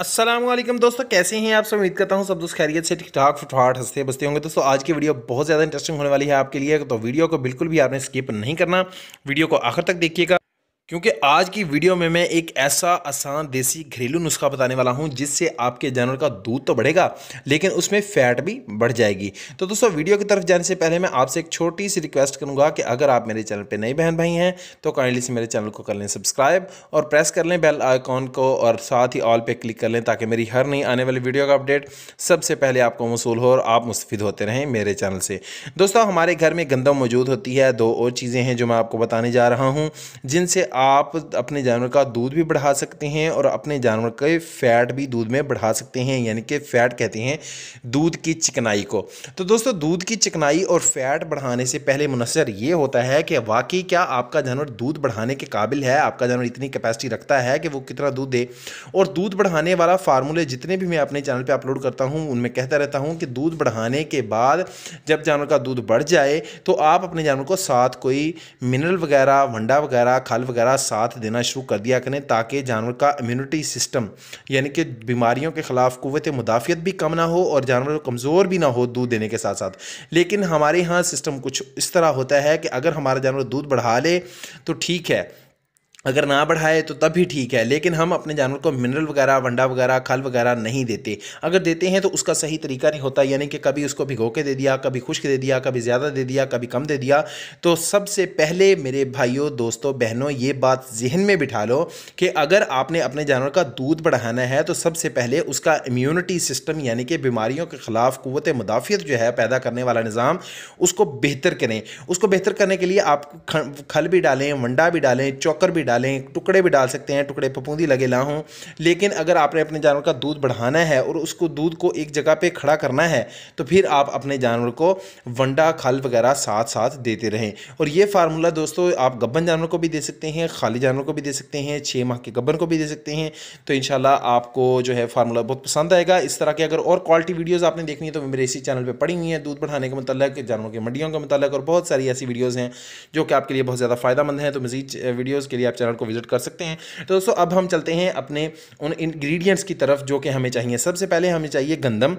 असलम दोस्तों कैसे हैं आप सब उम्मीद करता हूँ सब दोस्त खैरियत से ठीक ठाक फुटफाट हंसते बसते होंगे दोस्तों आज की वीडियो बहुत ज़्यादा इंटरेस्टिंग होने वाली है आपके लिए तो वीडियो को बिल्कुल भी आपने स्किप नहीं करना वीडियो को आखिर तक देखिएगा क्योंकि आज की वीडियो में मैं एक ऐसा आसान देसी घरेलू नुस्खा बताने वाला हूं जिससे आपके जानवर का दूध तो बढ़ेगा लेकिन उसमें फैट भी बढ़ जाएगी तो दोस्तों वीडियो की तरफ जाने से पहले मैं आपसे एक छोटी सी रिक्वेस्ट करूंगा कि अगर आप मेरे चैनल पर नए बहन भाई हैं तो काइंडली से मेरे चैनल को कर लें सब्सक्राइब और प्रेस कर लें बेल आइकॉन को और साथ ही ऑल पर क्लिक कर लें ताकि मेरी हर नई आने वाली वीडियो का अपडेट सबसे पहले आपको मौसू हो और आप मुस्तफ़ होते रहें मेरे चैनल से दोस्तों हमारे घर में गंदम मौजूद होती है दो और चीज़ें हैं जो मैं आपको बताने जा रहा हूँ जिनसे आप अपने जानवर का दूध भी बढ़ा सकते हैं और अपने जानवर के फैट भी दूध में बढ़ा सकते हैं यानी कि फैट कहते हैं दूध की चिकनाई को तो दोस्तों दूध की चिकनाई और फैट बढ़ाने से पहले मुनसर ये होता है कि वाकई क्या आपका जानवर दूध बढ़ाने के काबिल है आपका जानवर इतनी कैपेसिटी रखता है कि वो कितना दूध दे और दूध बढ़ाने वाला फार्मूले जितने भी मैं अपने चैनल पर अपलोड करता हूँ उनमें कहता रहता हूँ कि दूध बढ़ाने के बाद जब जानवर का दूध बढ़ जाए तो आप अपने जानवर को साथ कोई मिनरल वगैरह वंडा वगैरह खल वगैरह वगैरह साथ देना शुरू कर दिया करें ताकि जानवर का इम्यूनिटी सिस्टम यानी कि बीमारियों के ख़िलाफ़ कुत मुदाफियत भी कम ना हो और जानवर कमज़ोर भी ना हो दूध देने के साथ साथ लेकिन हमारे यहाँ सिस्टम कुछ इस तरह होता है कि अगर हमारा जानवर दूध बढ़ा ले तो ठीक है अगर ना बढ़ाए तो तब भी ठीक है लेकिन हम अपने जानवर को मिनरल वगैरह वंडा वगैरह खल वगैरह नहीं देते अगर देते हैं तो उसका सही तरीका नहीं होता यानी कि कभी उसको भिगो के दे दिया कभी खुश्क दे दिया कभी ज़्यादा दे दिया कभी कम दे दिया तो सबसे पहले मेरे भाइयों दोस्तों बहनों ये बात जहन में बिठा लो कि अगर आपने अपने जानवर का दूध बढ़ाना है तो सबसे पहले उसका इम्यूनिटी सिस्टम यानी कि बीमारियों के ख़िलाफ़ क़वत मुदाफ़ियत जो है पैदा करने वाला निज़ाम उसको बेहतर करें उसको बेहतर करने के लिए आप खल भी डालें वंडा भी डालें चौकर भी डालें टुकड़े भी डाल सकते हैं टुकड़े पपूंदी लगे ला हों लेकिन अगर आपने अपने जानवर का दूध बढ़ाना है और उसको दूध को एक जगह पे खड़ा करना है तो फिर आप अपने जानवर को वंडा खल वगैरह साथ साथ देते रहें और ये फार्मूला दोस्तों आप गब्बन जानवर को भी दे सकते हैं खाली जानवर को भी दे सकते हैं छः माह के गब्बन को भी दे सकते हैं तो इन आपको जो है फार्मूला बहुत पसंद आएगा इस तरह के अगर और क्वालिटी वीडियोज़ आपने देखनी है तो मेरे इसी चैनल पर पड़ी हुई हैं दूध बढ़ाने के मतलब जानवरों की मंडियों के मतलब और बहुत सारी ऐसी वीडियोज़ हैं जो कि आपके लिए बहुत ज़्यादा फ़ायदा मंद हैं तो मजीद वीडियोज़ के लिए आप चैनल को विजिट कर सकते हैं तो दोस्तों अब हम चलते हैं अपने उन इंग्रेडिएंट्स की तरफ जो कि हमें चाहिए सबसे पहले हमें चाहिए गंदम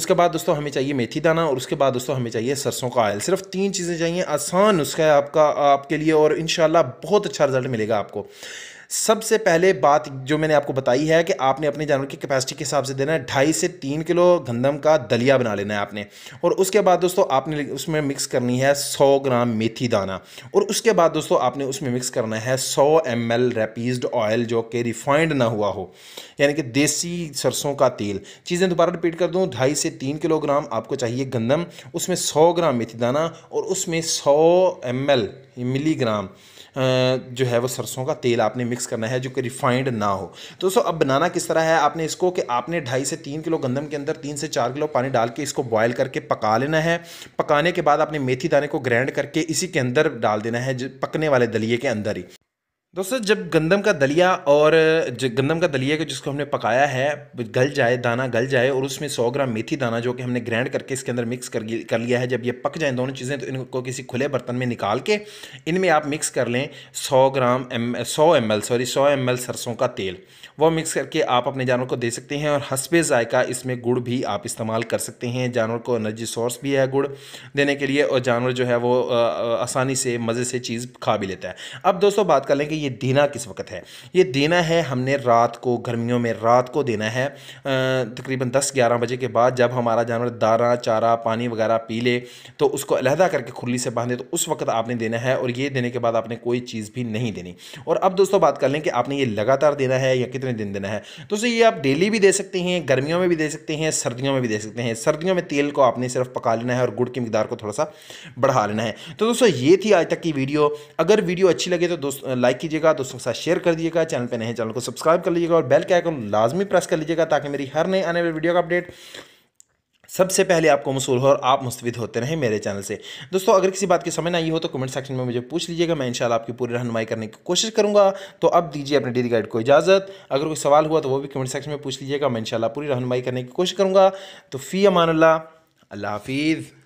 उसके बाद दोस्तों हमें चाहिए मेथी दाना और उसके बाद दोस्तों हमें चाहिए सरसों का ऑयल सिर्फ तीन चीज़ें चाहिए आसान उसका है आपका आपके लिए और इन बहुत अच्छा रिजल्ट मिलेगा आपको सबसे पहले बात जो मैंने आपको बताई है कि आपने अपने जानवर की कैपेसिटी के हिसाब से देना है ढाई से तीन किलो गंदम का दलिया बना लेना है आपने और उसके बाद दोस्तों आपने उसमें मिक्स करनी है सौ ग्राम मेथी दाना और उसके बाद दोस्तों आपने उसमें मिक्स करना है सौ एम एल ऑयल जो कि रिफाइंड ना हुआ हो यानी कि देसी सरसों का तेल चीज़ें दोबारा रिपीट कर दूँ ढाई से तीन किलोग्राम आपको चाहिए गंदम उसमें सौ ग्राम मेथी दाना और उसमें सौ एम मिलीग्राम जो है वो सरसों का तेल आपने मिक्स करना है जो कि रिफाइंड ना हो तो सो अब बनाना किस तरह है आपने इसको कि आपने ढाई से तीन किलो गंदम के अंदर तीन से चार किलो पानी डाल के इसको बॉयल करके पका लेना है पकाने के बाद आपने मेथी दाने को ग्राइंड करके इसी के अंदर डाल देना है पकने वाले दलिए के अंदर ही दोस्तों जब गंदम का दलिया और गंदम का दलिया को जिसको हमने पकाया है गल जाए दाना गल जाए और उसमें 100 ग्राम मेथी दाना जो कि हमने ग्राइंड करके इसके अंदर मिक्स कर कर लिया है जब ये पक जाएं दोनों चीज़ें तो इनको किसी खुले बर्तन में निकाल के इनमें आप मिक्स कर लें 100 ग्राम एम सौ एम सॉरी सौ एम सरसों का तेल वह मिक्स करके आप अपने जानवर को दे सकते हैं और हंसबे ज़ायका इसमें गुड़ भी आप इस्तेमाल कर सकते हैं जानवर को एनर्जी सोर्स भी है गुड़ देने के लिए और जानवर जो है वो आसानी से मज़े से चीज़ खा भी लेता है अब दोस्तों बात कर लें कि ये देना किस वक्त है ये देना है हमने रात को गर्मियों में रात को देना है तकरीबन दस ग्यारह बजे के बाद जब हमारा जानवर दाना चारा पानी वगैरह पी ले तो उसको अलहदा करके खुली से बांधे तो उस वक्त आपने देना है और ये देने के बाद आपने कोई चीज़ भी नहीं देनी और अब दोस्तों बात कर लें कि आपने ये लगातार देना है या कितने दिन देना है दोस्तों ये आप डेली भी दे सकते हैं गर्मियों में भी दे सकते हैं सर्दियों में भी दे सकते हैं सर्दियों में तेल को आपने सिर्फ पका लेना है और गुड़ की मकदार को थोड़ा सा बढ़ा लेना है तो दोस्तों ये थी आज तक की वीडियो अगर वीडियो अच्छी लगे तो दोस्तों लाइक कीजिए कीजिएगा दोस्तों के साथ शेयर कर दीजिएगा चैनल पर नहीं चैनल को सब्सक्राइब कर लीजिएगा और बेल के आइकन लाजमी प्रेस कर लीजिएगा ताकि मेरी हर नई आने वाली वीडियो का अपडेट सबसे पहले आपको मसूल हो और आप मुस्तविद होते रहें मेरे चैनल से दोस्तों अगर किसी बात की समझ आई हो तो कमेंट सेक्शन में मुझे पूछ लीजिएगा मैं इंशाल्लाह आपकी पूरी रहनुमाई करने की कोशिश करूंगा तो अब दीजिए अपने डेली गाइड को इजाज़त अगर कोई सवाल हुआ तो वो भी कमेंट सेक्शन में पूछ लीजिएगा मैं इंशाल्लाह पूरी रहनुमाई करने की कोशिश करूँगा तो फ़ी अमान अल्लाह हाफिज़